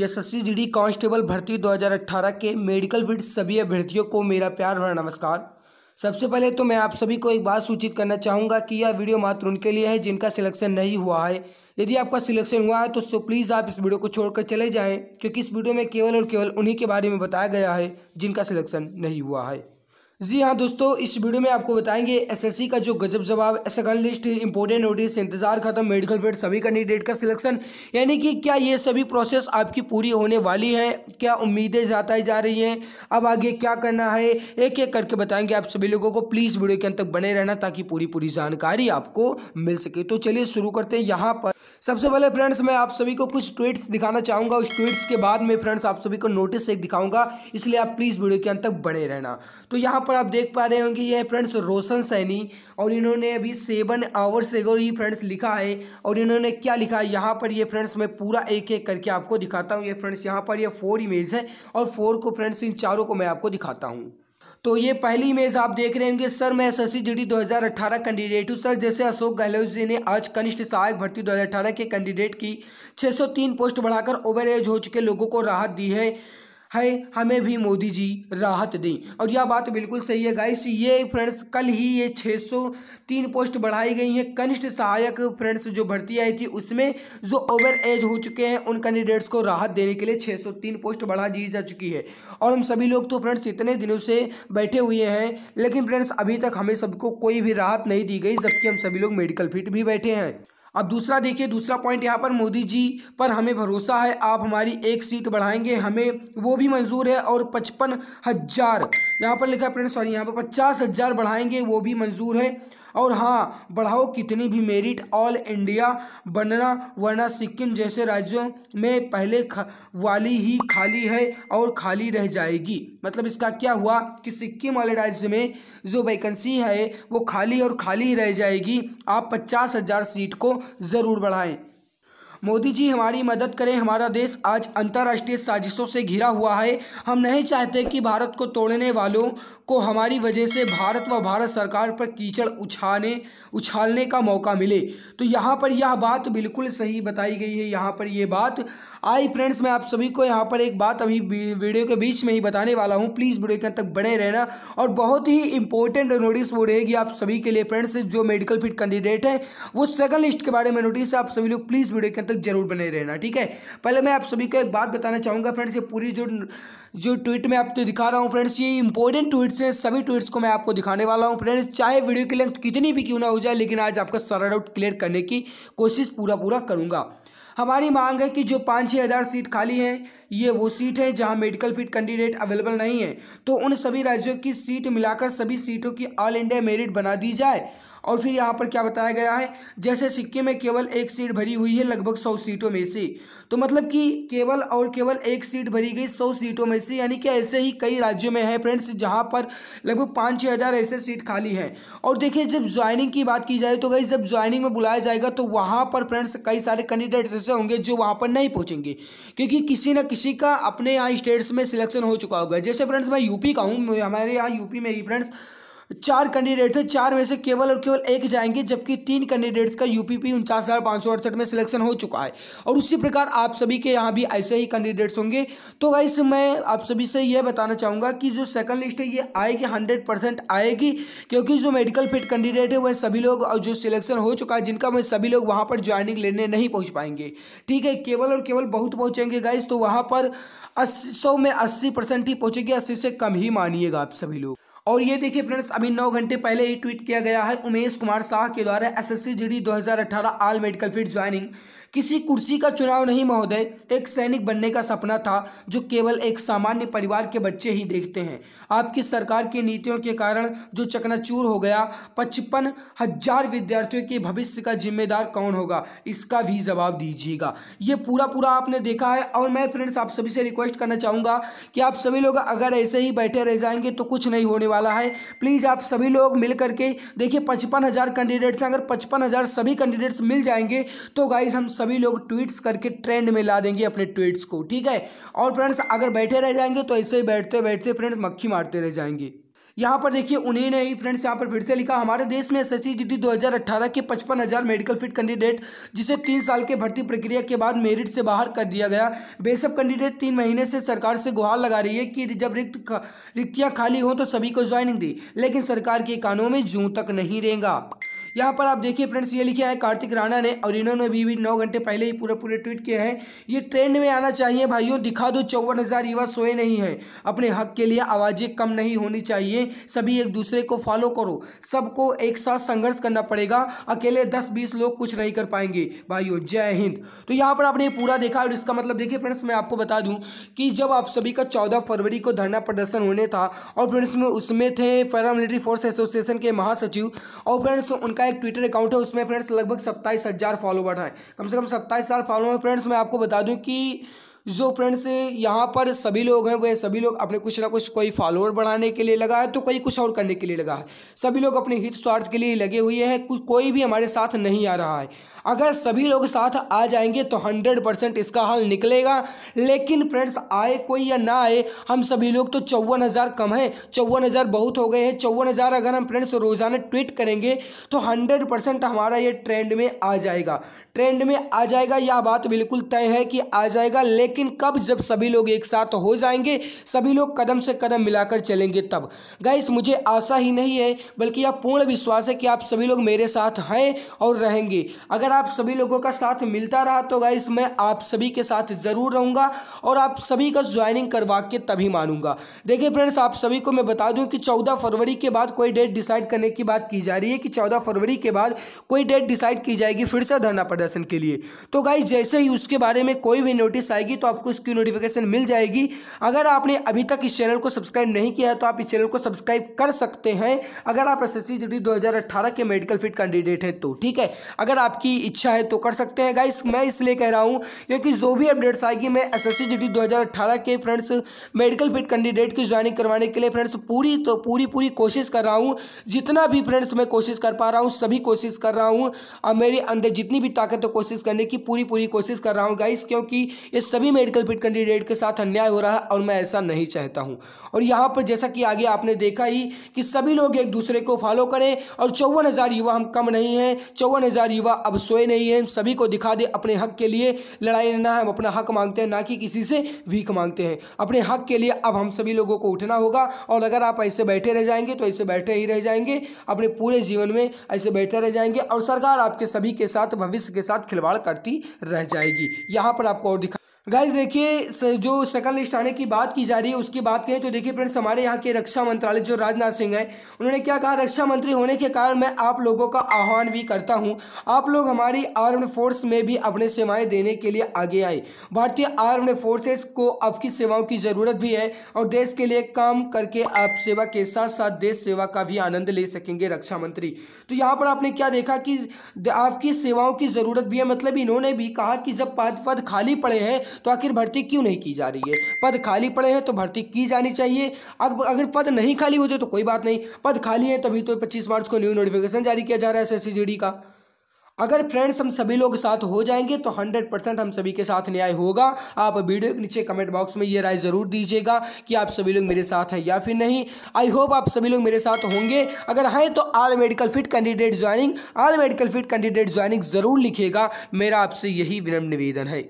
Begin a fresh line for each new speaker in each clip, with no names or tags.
S DD constable भर्ती 2018 के medical विड सभी अभ्यर्थियों को मेरा प्यार भरा नमस्कार सबसे पहले तो मैं आप सभी को एक बात सूचित करना चाहूँगा कि यह वीडियो मात्र उनके लिए है जिनका सिलेक्शन नहीं हुआ है यदि आपका सिलेक्शन हुआ है तो सो प्लीज़ आप इस वीडियो को छोड़कर चले जाएँ क्योंकि इस वीडियो में केवल और केवल उन्हीं के बारे में बताया गया है जिनका सिलेक्शन नहीं हुआ है जी हाँ दोस्तों इस वीडियो में आपको बताएंगे एसएससी का जो गजब जवाब लिस्ट इंपोर्टेंट नोटिस इंतजार खत्म मेडिकल फेड सभी कैंडिडेट का सिलेक्शन यानी कि क्या ये सभी प्रोसेस आपकी पूरी होने वाली है क्या उम्मीदें जताई जा रही हैं अब आगे क्या करना है एक एक करके बताएंगे आप सभी लोगों को प्लीज़ वीडियो के अंत तक बने रहना ताकि पूरी पूरी जानकारी आपको मिल सके तो चलिए शुरू करते हैं यहाँ पर सबसे पहले फ्रेंड्स मैं आप सभी को कुछ ट्वीट्स दिखाना चाहूँगा उस ट्वीट्स के बाद में फ्रेंड्स आप सभी को नोटिस एक दिखाऊंगा इसलिए आप प्लीज़ वीडियो के अंत तक बने रहना तो यहाँ पर पर आप देख पा रहे होंगे ये फ्रेंड्स रोशन सैनी और इन्होंने अभी सेवन आवर्स एगो ही फ्रेंड्स लिखा है और इन्होंने क्या लिखा है यहाँ पर ये फ्रेंड्स मैं पूरा एक एक करके आपको दिखाता हूँ ये फ्रेंड्स यहाँ पर ये फोर इमेज है और फोर को फ्रेंड्स इन चारों को मैं आपको दिखाता हूँ तो ये पहली इमेज आप देख रहे होंगे सर मैं S S C G 2018 candidate हूँ सर जैसे अशोक गहलोत जी ने आज कनिष्ठ सहायक भर्ती 2018 के कैंडिडेट की 603 पोस्ट बढ़ाकर ओवर एज हो चुके लोगों को राहत दी है है हमें भी मोदी जी राहत दें और यह बात बिल्कुल सही है गाइस ये फ्रेंड्स कल ही ये 603 पोस्ट बढ़ाई गई हैं कनिष्ठ सहायक फ्रेंड्स जो भर्ती आई थी उसमें जो ओवर एज हो चुके हैं उन कैंडिडेट्स को राहत देने के लिए 603 पोस्ट बढ़ा दी जा चुकी है और हम सभी लोग तो फ्रेंड्स इतने दिनों से बैठे हुए हैं लेकिन फ्रेंड्स अभी तक हमें सबको कोई भी राहत नहीं दी गई जबकि हम सभी लोग मेडिकल फिट भी बैठे हैं अब दूसरा देखिए दूसरा पॉइंट यहाँ पर मोदी जी पर हमें भरोसा है आप हमारी एक सीट बढ़ाएंगे हमें वो भी मंजूर है और पचपन हज़ार यहाँ पर लिखा है प्रिंट सॉरी यहाँ पर पचास हज़ार बढ़ाएंगे वो भी मंजूर है और हाँ बढ़ाओ कितनी भी मेरिट ऑल इंडिया बनना वरना सिक्किम जैसे राज्यों में पहले वाली ही खाली है और खाली रह जाएगी मतलब इसका क्या हुआ कि सिक्किम वाले राज्य में जो वैकेंसी है वो खाली और खाली रह जाएगी आप पचास हज़ार सीट को ज़रूर बढ़ाएं मोदी जी हमारी मदद करें हमारा देश आज अंतर्राष्ट्रीय साजिशों से घिरा हुआ है हम नहीं चाहते कि भारत को तोड़ने वालों को हमारी वजह से भारत व भारत सरकार पर कीचड़ उछाने उछालने का मौका मिले तो यहाँ पर यह बात बिल्कुल सही बताई गई है यहाँ पर यह बात आई फ्रेंड्स मैं आप सभी को यहाँ पर एक बात अभी वीडियो के बीच में ही बताने वाला हूँ प्लीज़ वीडियो के अंत तक बने रहना और बहुत ही इंपॉर्टेंट नोटिस वो रहेगी आप सभी के लिए फ्रेंड्स जो मेडिकल फिट कैंडिडेट हैं वो सेकंड लिस्ट के बारे में नोटिस आप सभी लोग प्लीज़ वीडियो के अंत तक जरूर बने रहना ठीक है पहले मैं आप सभी को एक बात बताना चाहूँगा फ्रेंड्स ये पूरी जो जो ट्वीट मैं आपको तो दिखा रहा हूँ फ्रेंड्स ये इंपॉर्टेंट ट्वीट्स हैं सभी ट्वीट्स को मैं आपको दिखाने वाला हूँ फ्रेंड्स चाहे वीडियो की लेंथ कितनी भी क्यों ना हो जाए लेकिन आज आपका सारा डाउट क्लियर करने की कोशिश पूरा पूरा करूँगा हमारी मांग है कि जो पाँच छः हज़ार सीट खाली हैं ये वो सीट हैं जहां मेडिकल फिट कैंडिडेट अवेलेबल नहीं है तो उन सभी राज्यों की सीट मिलाकर सभी सीटों की ऑल इंडिया मेरिट बना दी जाए और फिर यहाँ पर क्या बताया गया है जैसे सिक्के में केवल एक सीट भरी हुई है लगभग सौ सीटों में से तो मतलब कि केवल और केवल एक सीट भरी गई सौ सीटों में से यानी कि ऐसे ही कई राज्यों में है फ्रेंड्स जहाँ पर लगभग पाँच छः हज़ार ऐसे सीट खाली हैं और देखिए जब ज्वाइनिंग की बात की जाए तो गई जब ज्वाइनिंग में बुलाया जाएगा तो वहाँ पर फ्रेंड्स कई सारे कैंडिडेट्स ऐसे होंगे जो वहाँ पर नहीं पहुँचेंगे क्योंकि किसी न किसी का अपने यहाँ स्टेट्स में सिलेक्शन हो चुका होगा जैसे फ्रेंड्स मैं यूपी का हूँ हमारे यहाँ यूपी में ही फ्रेंड्स चार कैंडिडेट्स हैं चार में से केवल और केवल एक जाएंगे जबकि तीन कैंडिडेट्स का यूपीपी उनचास हज़ार पाँच सौ अड़सठ में सिलेक्शन हो चुका है और उसी प्रकार आप सभी के यहाँ भी ऐसे ही कैंडिडेट्स होंगे तो गाइस मैं आप सभी से यह बताना चाहूँगा कि जो सेकंड लिस्ट है ये आएगी हंड्रेड परसेंट आएगी क्योंकि जो मेडिकल फिट कैंडिडेट है वह सभी लोग और जो सिलेक्शन हो चुका है जिनका वह सभी लोग वहाँ पर ज्वाइनिंग लेने नहीं पहुँच पाएंगे ठीक है केवल और केवल बहुत पहुँचेंगे गाइस तो वहाँ पर अस्सी सौ में अस्सी परसेंट ही पहुँचेगी अस्सी से कम ही मानिएगा आप सभी लोग और ये देखिए फ्रेंड्स अभी नौ घंटे पहले ही ट्वीट किया गया है उमेश कुमार शाह के द्वारा S S C G D दो हज़ार अठारह आल मेडिकल फील्ड ज्वाइनिंग किसी कुर्सी का चुनाव नहीं महोदय एक सैनिक बनने का सपना था जो केवल एक सामान्य परिवार के बच्चे ही देखते हैं आपकी सरकार की नीतियों के कारण जो चकनाचूर हो गया पचपन हजार विद्यार्थियों के भविष्य का जिम्मेदार कौन होगा इसका भी जवाब दीजिएगा ये पूरा पूरा आपने देखा है और मैं फ्रेंड्स आप सभी से रिक्वेस्ट करना चाहूँगा कि आप सभी लोग अगर ऐसे ही बैठे रह जाएंगे तो कुछ नहीं होने वाला है प्लीज़ आप सभी लोग मिल करके देखिए पचपन कैंडिडेट्स हैं अगर पचपन सभी कैंडिडेट्स मिल जाएंगे तो गाइज हम सभी लोग ट्वीट्स करके ट्रेंड में ला देंगे अपने ट्वीट्स को ठीक है और फ्रेंड्स अगर बैठे रह जाएंगे तो ऐसे ही बैठते बैठते फ्रेंड्स मक्खी मारते रह जाएंगे यहाँ पर देखिए उन्हीं ने ही फ्रेंड्स यहाँ पर फिर से लिखा हमारे देश में एस एस 2018 के पचपन हज़ार मेडिकल फिट कैंडिडेट जिसे तीन साल के भर्ती प्रक्रिया के बाद मेरिट से बाहर कर दिया गया बेसब कैंडिडेट तीन महीने से सरकार से गुहार लगा रही है कि जब रिक्त रिक्तियाँ खाली हों तो सभी को ज्वाइनिंग दी लेकिन सरकार के कानों में जूँ तक नहीं रहेगा यहाँ पर आप देखिए फ्रेंड्स ये लिखा है कार्तिक राणा ने और इन्होंने भी, भी नौ घंटे पहले ही पूरा पूरे ट्वीट किया है ये ट्रेंड में आना चाहिए भाइयों दिखा दो चौवन हज़ार युवा सोए नहीं है अपने हक के लिए आवाज़ें कम नहीं होनी चाहिए सभी एक दूसरे को फॉलो करो सबको एक साथ संघर्ष करना पड़ेगा अकेले दस बीस लोग कुछ नहीं कर पाएंगे भाइयों जय हिंद तो यहाँ पर आपने पूरा देखा और इसका मतलब देखिए फ्रेंड्स मैं आपको बता दूँ कि जब आप सभी का चौदह फरवरी को धरना प्रदर्शन होने था और फ्रेंड्स में उसमें थे पैरामिलिट्री फोर्स एसोसिएशन के महासचिव और फ्रेंड्स उनका का एक ट्विटर अकाउंट है उसमें फ्रेंड्स लगभग सत्ताईस हज़ार फॉलोवर हैं कम से कम सत्ताईस हज़ार फॉलोवर फ्रेंड्स मैं आपको बता दूं कि जो फ्रेंड्स यहाँ पर सभी लोग हैं वह सभी लोग अपने कुछ ना कुछ कोई फॉलोअर बढ़ाने के लिए लगा है तो कोई कुछ और करने के लिए लगा है सभी लोग अपने हित स्वार्थ के लिए लगे हुए हैं कोई भी हमारे साथ नहीं आ रहा है अगर सभी लोग साथ आ जाएंगे तो हंड्रेड परसेंट इसका हल निकलेगा लेकिन फ्रेंड्स आए कोई या ना आए हम सभी लोग तो चौवन हज़ार कम है चौवन हज़ार बहुत हो गए हैं चौवन हज़ार अगर हम फ्रेंड्स रोज़ाना ट्वीट करेंगे तो हंड्रेड परसेंट हमारा ये ट्रेंड में आ जाएगा ट्रेंड में आ जाएगा यह बात बिल्कुल तय है कि आ जाएगा लेकिन कब जब सभी लोग एक साथ हो जाएंगे सभी लोग कदम से कदम मिलाकर चलेंगे तब गाइस मुझे आशा ही नहीं है बल्कि यह पूर्ण विश्वास है कि आप सभी लोग मेरे साथ हैं और रहेंगे अगर अगर आप सभी लोगों का साथ मिलता रहा तो गाइस मैं आप सभी के साथ ज़रूर रहूंगा और आप सभी का ज्वाइनिंग करवा के तभी मानूंगा देखिए फ्रेंड्स आप सभी को मैं बता दूं कि चौदह फरवरी के बाद कोई डेट डिसाइड करने की बात की जा रही है कि चौदह फरवरी के बाद कोई डेट डिसाइड की जाएगी फिर से धरना प्रदर्शन के लिए तो गाई जैसे ही उसके बारे में कोई भी नोटिस आएगी तो आपको उसकी नोटिफिकेशन मिल जाएगी अगर आपने अभी तक इस चैनल को सब्सक्राइब नहीं किया है तो आप इस चैनल को सब्सक्राइब कर सकते हैं अगर आप एस एस सी के मेडिकल फिट कैंडिडेट हैं तो ठीक है अगर आपकी इच्छा है तो कर सकते हैं गाइस मैं इसलिए कह रहा हूँ क्योंकि जो भी अपडेट्स आएगी मैं एस एस के फ्रेंड्स मेडिकल फिट कैंडिडेट की ज्वाइनिंग करवाने के लिए फ्रेंड्स पूरी तो पूरी पूरी कोशिश कर रहा हूँ जितना भी फ्रेंड्स मैं कोशिश कर पा रहा हूँ सभी कोशिश कर रहा हूँ और मेरे अंदर जितनी भी ताकत है कोशिश करने की पूरी पूरी कोशिश कर रहा हूँ गाइस क्योंकि ये सभी मेडिकल फिट कैंडिडेट के साथ अन्याय हो रहा है और मैं ऐसा नहीं चाहता हूँ और यहाँ पर जैसा कि आगे आपने देखा ही कि सभी लोग एक दूसरे को फॉलो करें और चौवन युवा हम कम नहीं हैं चौवन युवा अब सोए नहीं है सभी को दिखा दे अपने हक के लिए लड़ाई ना हम अपना हक मांगते हैं ना कि किसी से भीख मांगते हैं अपने हक के लिए अब हम सभी लोगों को उठना होगा और अगर आप ऐसे बैठे रह जाएंगे तो ऐसे बैठे ही रह जाएंगे अपने पूरे जीवन में ऐसे बैठे रह जाएंगे और सरकार आपके सभी के साथ भविष्य के साथ खिलवाड़ करती रह जाएगी यहाँ पर आपको और दिखा गाइज देखिए जो सेकंड लिस्ट आने की बात की जा रही है उसकी बात कहें तो देखिए फ्रेंड्स हमारे यहाँ के रक्षा मंत्रालय जो राजनाथ सिंह है उन्होंने क्या कहा रक्षा मंत्री होने के कारण मैं आप लोगों का आह्वान भी करता हूँ आप लोग हमारी आर्म्ड फोर्स में भी अपने सेवाएं देने के लिए आगे आए भारतीय आर्म्ड फोर्सेस को आपकी सेवाओं की ज़रूरत भी है और देश के लिए काम करके आप सेवा के साथ साथ देश सेवा का भी आनंद ले सकेंगे रक्षा मंत्री तो यहाँ पर आपने क्या देखा कि आपकी सेवाओं की ज़रूरत भी है मतलब इन्होंने भी कहा कि जब पद पद खाली पड़े हैं तो आखिर भर्ती क्यों नहीं की जा रही है पद खाली पड़े हैं तो भर्ती की जानी चाहिए अब अगर पद नहीं खाली होते तो कोई बात नहीं पद खाली है तभी तो पच्चीस मार्च को न्यू नोटिफिकेशन जारी किया जा रहा है एस का अगर फ्रेंड्स हम सभी लोग साथ हो जाएंगे तो 100 परसेंट हम सभी के साथ न्याय होगा आप वीडियो के नीचे कमेंट बॉक्स में ये राय ज़रूर दीजिएगा कि आप सभी लोग मेरे साथ हैं या फिर नहीं आई होप आप सभी लोग मेरे साथ होंगे अगर हैं तो all medical fit candidate joining all medical fit candidate joining ज़रूर लिखेगा मेरा आपसे यही विनम्र निवेदन है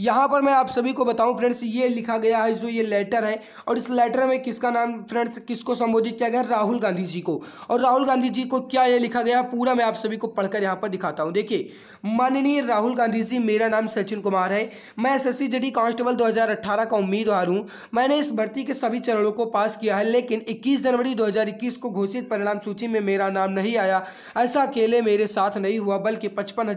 यहाँ पर मैं आप सभी को बताऊँ फ्रेंड्स ये लिखा गया है जो ये लेटर है और इस लेटर में किसका नाम फ्रेंड्स किसको संबोधित किया गया राहुल गांधी जी को और राहुल गांधी जी को क्या ये लिखा गया पूरा मैं आप सभी को पढ़कर यहाँ पर दिखाता हूँ देखिए माननीय राहुल गांधी जी मेरा नाम सचिन कुमार है मैं एस एस कांस्टेबल दो का उम्मीदवार हूँ मैंने इस भर्ती के सभी चरणों को पास किया है लेकिन इक्कीस जनवरी दो को घोषित परिणाम सूची में मेरा नाम नहीं आया ऐसा अकेले मेरे साथ नहीं हुआ बल्कि पचपन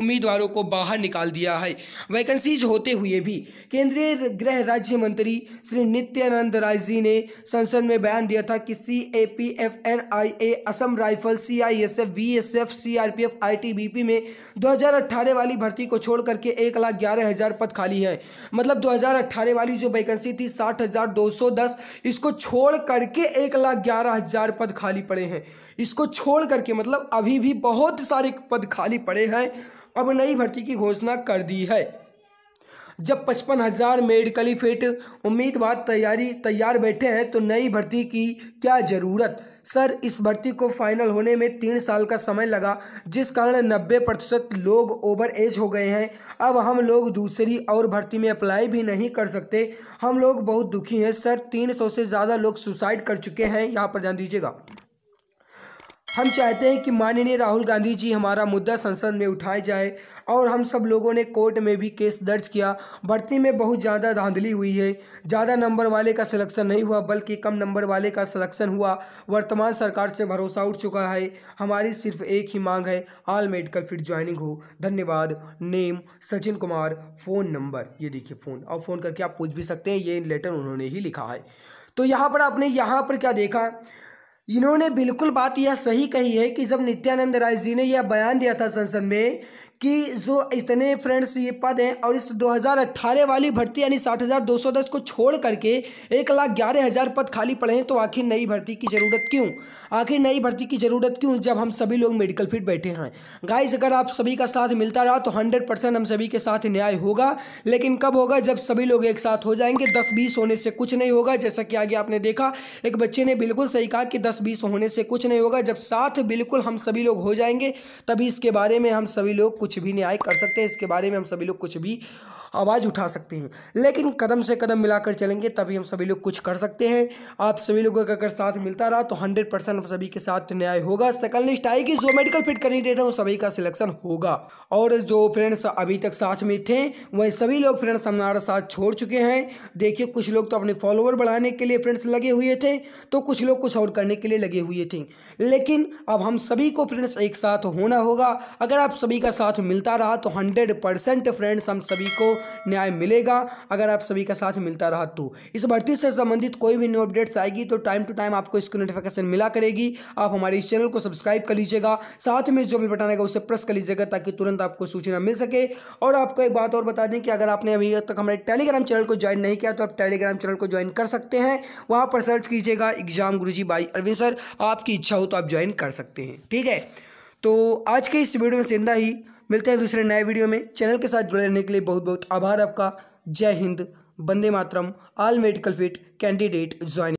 उम्मीदवारों को बाहर निकाल दिया है वैकेंसी मरीज होते हुए भी केंद्रीय गृह राज्य मंत्री श्री नित्यानंद राय जी ने संसद में बयान दिया था कि C A P F N I A Assam rifle C I S F V S F C R P F I T B P में अट्ठारह वाली भर्ती को छोड़ करके एक लाख ग्यारह हज़ार पद खाली है मतलब दो हजार अट्ठारह वाली जो वैकेंसी थी साठ हज़ार दो सौ दस इसको छोड़ करके एक लाख ग्यारह हज़ार पद खाली पड़े हैं इसको छोड़ करके मतलब अभी भी बहुत सारे पद खाली पड़े हैं अब नई भर्ती की घोषणा कर दी है जब पचपन हजार मेडिकली फिट उम्मीदवार तैयारी तैयार बैठे हैं तो नई भर्ती की क्या ज़रूरत सर इस भर्ती को फाइनल होने में तीन साल का समय लगा जिस कारण नब्बे प्रतिशत लोग ओवर एज हो गए हैं अब हम लोग दूसरी और भर्ती में अप्लाई भी नहीं कर सकते हम लोग बहुत दुखी हैं सर तीन सौ से ज़्यादा लोग सुसाइड कर चुके हैं यहाँ पर ध्यान दीजिएगा हम चाहते हैं कि माननीय राहुल गांधी जी हमारा मुद्दा संसद में उठाया जाए और हम सब लोगों ने कोर्ट में भी केस दर्ज किया भर्ती में बहुत ज़्यादा धांधली हुई है ज़्यादा नंबर वाले का सिलेक्शन नहीं हुआ बल्कि कम नंबर वाले का सिलेक्शन हुआ वर्तमान सरकार से भरोसा उठ चुका है हमारी सिर्फ एक ही मांग है ऑल मेडिकल फिट ज्वाइनिंग हो धन्यवाद name Sachin Kumar phone number ये देखिए फ़ोन और फ़ोन करके आप पूछ भी सकते हैं ये लेटर उन्होंने ही लिखा है तो यहाँ पर आपने यहाँ पर क्या देखा इन्होंने बिल्कुल बात यह सही कही है कि जब नित्यानंद राय जी ने यह बयान दिया था संसद में कि जो इतने फ्रेंड्स ये पद हैं और इस 2018 वाली भर्ती यानी साठ हज़ार दो सौ दस को छोड़ करके एक लाख ग्यारह हज़ार पद खाली पड़े हैं तो आखिर नई भर्ती की ज़रूरत क्यों आखिर नई भर्ती की ज़रूरत क्यों जब हम सभी लोग मेडिकल फिट बैठे हैं गाइज अगर आप सभी का साथ मिलता रहा तो हंड्रेड परसेंट हम सभी के साथ न्याय होगा लेकिन कब होगा जब सभी लोग एक साथ हो जाएंगे दस बीस होने से कुछ नहीं होगा जैसा कि आगे आपने देखा एक बच्चे ने बिल्कुल सही कहा कि दस बीस होने से कुछ नहीं होगा जब साथ बिल्कुल हम सभी लोग हो जाएंगे तभी इसके बारे में हम सभी लोग कुछ भी न्याय कर सकते हैं इसके बारे में हम सभी लोग कुछ भी आवाज़ उठा सकते हैं लेकिन कदम से कदम मिलाकर चलेंगे तभी हम सभी लोग कुछ कर सकते हैं आप सभी लोगों का अगर साथ मिलता रहा तो हंड्रेड परसेंट हम सभी के साथ न्याय होगा सेकंड लिस्ट आएगी जो मेडिकल फिट कैंडिडेट है वो सभी का सिलेक्शन होगा और जो फ्रेंड्स अभी तक साथ में थे वही सभी लोग फ्रेंड्स हमारा साथ छोड़ चुके हैं देखिए कुछ लोग तो अपने फॉलोअर बढ़ाने के लिए फ्रेंड्स लगे हुए थे तो कुछ लोग कुछ और करने के लिए लगे हुए थे लेकिन अब हम सभी को फ्रेंड्स एक साथ होना होगा अगर आप सभी का साथ मिलता रहा तो हंड्रेड परसेंट फ्रेंड्स हम सभी को न्याय मिलेगा अगर आप सभी का साथ मिलता रहा तो इस भर्ती से संबंधित कोई भी न्यू अपडेट्स आएगी तो टाइम टू टाइम आपको इसकी नोटिफिकेशन मिला करेगी आप हमारे इस चैनल को सब्सक्राइब कर लीजिएगा साथ में जो भी बटन आएगा उसे प्रेस कर लीजिएगा ताकि तुरंत आपको सूचना मिल सके और आपको एक बात और बता दें कि अगर आपने अभी तक हमारे टेलीग्राम चैनल को ज्वाइन नहीं किया तो आप टेलीग्राम चैनल को ज्वाइन कर सकते हैं वहाँ पर सर्च कीजिएगा एग्जाम गुरु जी बाई अरविंद सर आपकी इच्छा हो तो आप ज्वाइन कर सकते हैं ठीक है तो आज के इस वीडियो में से ही मिलते हैं दूसरे नए वीडियो में चैनल के साथ जुड़े रहने के लिए बहुत बहुत आभार आपका जय हिंद बंदे मातरम all medical fit candidate join